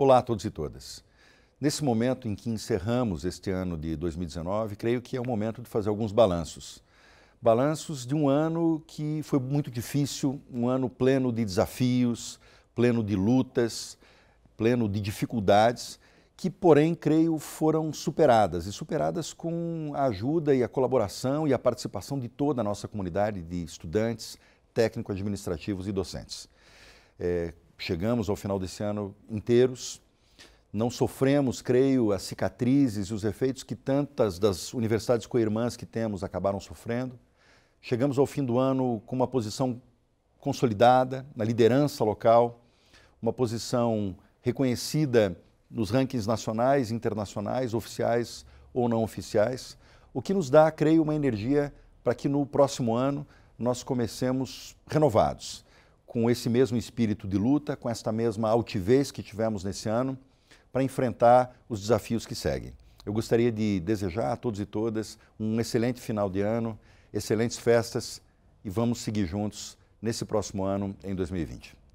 Olá a todos e todas. Nesse momento em que encerramos este ano de 2019, creio que é o momento de fazer alguns balanços. Balanços de um ano que foi muito difícil, um ano pleno de desafios, pleno de lutas, pleno de dificuldades, que, porém, creio, foram superadas e superadas com a ajuda e a colaboração e a participação de toda a nossa comunidade de estudantes, técnicos administrativos e docentes. É, Chegamos ao final desse ano inteiros, não sofremos, creio, as cicatrizes e os efeitos que tantas das universidades co-irmãs que temos acabaram sofrendo. Chegamos ao fim do ano com uma posição consolidada na liderança local, uma posição reconhecida nos rankings nacionais, internacionais, oficiais ou não oficiais, o que nos dá, creio, uma energia para que no próximo ano nós comecemos renovados com esse mesmo espírito de luta, com esta mesma altivez que tivemos nesse ano, para enfrentar os desafios que seguem. Eu gostaria de desejar a todos e todas um excelente final de ano, excelentes festas e vamos seguir juntos nesse próximo ano, em 2020.